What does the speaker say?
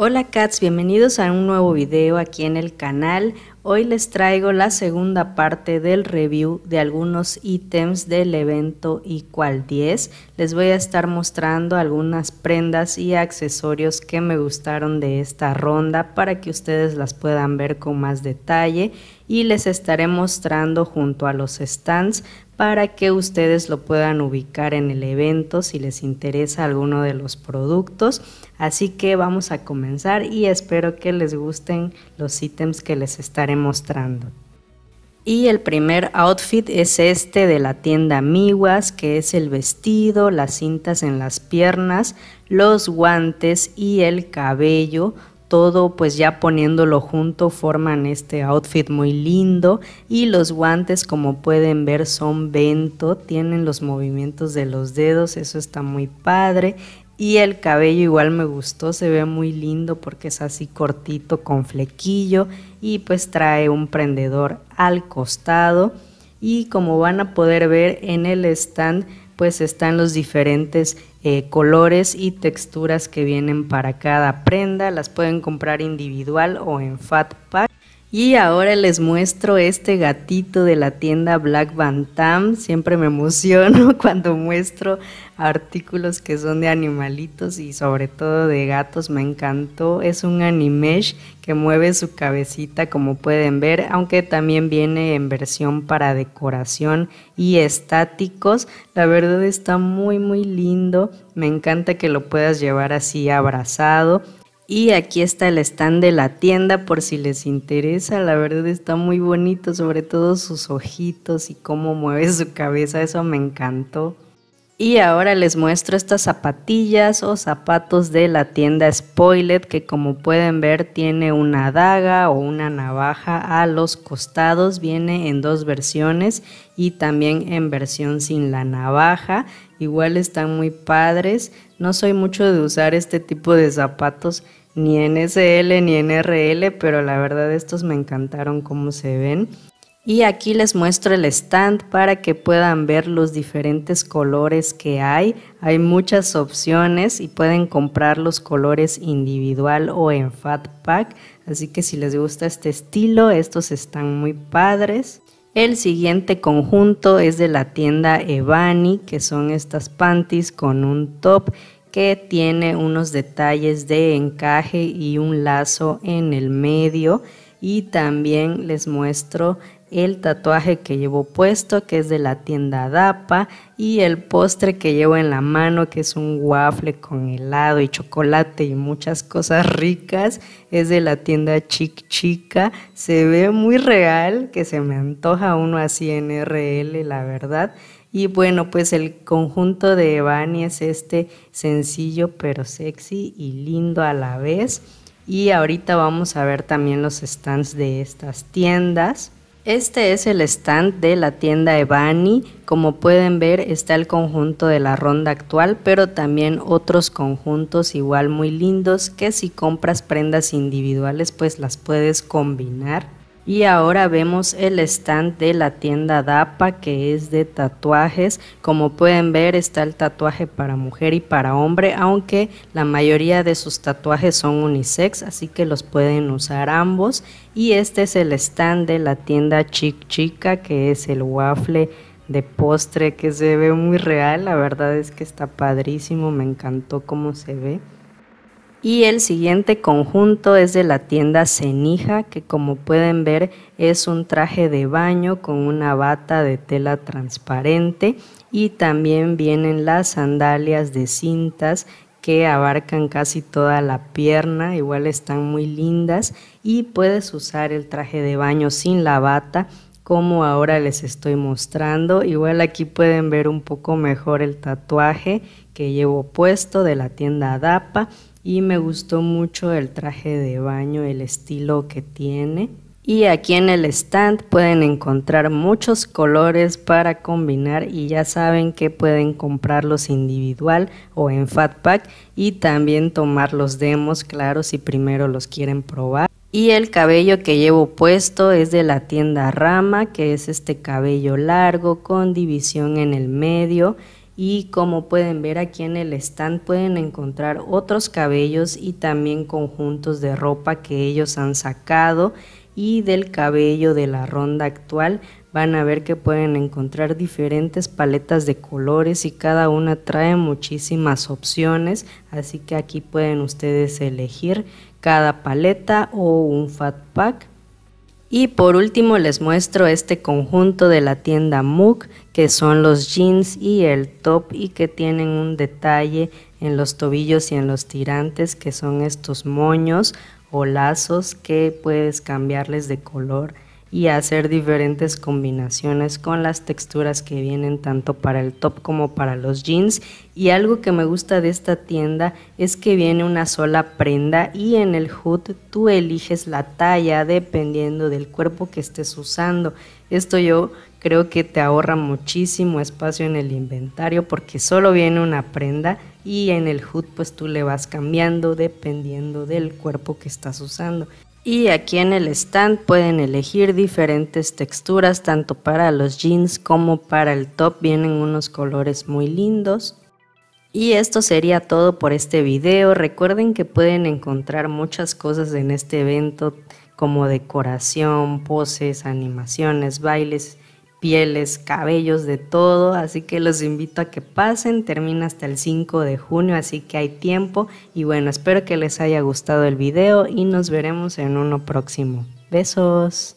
Hola cats, bienvenidos a un nuevo video aquí en el canal. Hoy les traigo la segunda parte del review de algunos ítems del evento Equal 10. Les voy a estar mostrando algunas prendas y accesorios que me gustaron de esta ronda para que ustedes las puedan ver con más detalle y les estaré mostrando junto a los stands para que ustedes lo puedan ubicar en el evento si les interesa alguno de los productos. Así que vamos a comenzar y espero que les gusten los ítems que les estaré mostrando. Y el primer outfit es este de la tienda Miguas, que es el vestido, las cintas en las piernas, los guantes y el cabello. Todo pues ya poniéndolo junto forman este outfit muy lindo y los guantes como pueden ver son bento, tienen los movimientos de los dedos, eso está muy padre y el cabello igual me gustó, se ve muy lindo porque es así cortito con flequillo y pues trae un prendedor al costado. Y como van a poder ver en el stand, pues están los diferentes eh, colores y texturas que vienen para cada prenda. Las pueden comprar individual o en Fat Pack. Y ahora les muestro este gatito de la tienda Black Bantam. Siempre me emociono cuando muestro artículos que son de animalitos y sobre todo de gatos. Me encantó. Es un animesh que mueve su cabecita como pueden ver, aunque también viene en versión para decoración y estáticos. La verdad está muy muy lindo. Me encanta que lo puedas llevar así abrazado y aquí está el stand de la tienda por si les interesa. La verdad está muy bonito, sobre todo sus ojitos y cómo mueve su cabeza. Eso me encantó. Y ahora les muestro estas zapatillas o zapatos de la tienda Spoilet que como pueden ver tiene una daga o una navaja a los costados. Viene en dos versiones y también en versión sin la navaja igual están muy padres. No soy mucho de usar este tipo de zapatos ni en SL ni en RL, pero la verdad estos me encantaron cómo se ven. Y aquí les muestro el stand para que puedan ver los diferentes colores que hay. Hay muchas opciones y pueden comprar los colores individual o en Fat Pack. Así que si les gusta este estilo, estos están muy padres. El siguiente conjunto es de la tienda Evani, que son estas panties con un top que tiene unos detalles de encaje y un lazo en el medio. Y también les muestro el tatuaje que llevo puesto, que es de la tienda DAPA, y el postre que llevo en la mano, que es un waffle con helado y chocolate y muchas cosas ricas, es de la tienda Chic Chica. Se ve muy real, que se me antoja uno así en RL, la verdad. Y bueno, pues el conjunto de Evani es este sencillo pero sexy y lindo a la vez. Y ahorita vamos a ver también los stands de estas tiendas. Este es el stand de la tienda Evani. Como pueden ver está el conjunto de la ronda actual, pero también otros conjuntos igual muy lindos que si compras prendas individuales pues las puedes combinar. Y ahora vemos el stand de la tienda DAPA que es de tatuajes. Como pueden ver está el tatuaje para mujer y para hombre, aunque la mayoría de sus tatuajes son unisex, así que los pueden usar ambos. Y este es el stand de la tienda Chic Chica que es el waffle de postre que se ve muy real. La verdad es que está padrísimo, me encantó cómo se ve. Y el siguiente conjunto es de la tienda Cenija, que como pueden ver es un traje de baño con una bata de tela transparente y también vienen las sandalias de cintas que abarcan casi toda la pierna, igual están muy lindas y puedes usar el traje de baño sin la bata como ahora les estoy mostrando. Igual aquí pueden ver un poco mejor el tatuaje que llevo puesto de la tienda DAPA y me gustó mucho el traje de baño, el estilo que tiene. Y aquí en el stand pueden encontrar muchos colores para combinar y ya saben que pueden comprarlos individual o en Fat Pack y también tomar los demos, claro, si primero los quieren probar. Y el cabello que llevo puesto es de la tienda Rama, que es este cabello largo con división en el medio y como pueden ver aquí en el stand pueden encontrar otros cabellos y también conjuntos de ropa que ellos han sacado y del cabello de la ronda actual van a ver que pueden encontrar diferentes paletas de colores y cada una trae muchísimas opciones así que aquí pueden ustedes elegir cada paleta o un fat pack y por último les muestro este conjunto de la tienda MOOC que son los jeans y el top y que tienen un detalle en los tobillos y en los tirantes que son estos moños o lazos que puedes cambiarles de color y hacer diferentes combinaciones con las texturas que vienen tanto para el top como para los jeans. Y algo que me gusta de esta tienda es que viene una sola prenda y en el hood tú eliges la talla dependiendo del cuerpo que estés usando. Esto yo creo que te ahorra muchísimo espacio en el inventario porque solo viene una prenda y en el hood pues tú le vas cambiando dependiendo del cuerpo que estás usando. Y aquí en el stand pueden elegir diferentes texturas, tanto para los jeans como para el top. Vienen unos colores muy lindos. Y esto sería todo por este video. Recuerden que pueden encontrar muchas cosas en este evento como decoración, poses, animaciones, bailes pieles, cabellos, de todo, así que los invito a que pasen, termina hasta el 5 de junio, así que hay tiempo y bueno, espero que les haya gustado el video y nos veremos en uno próximo. Besos.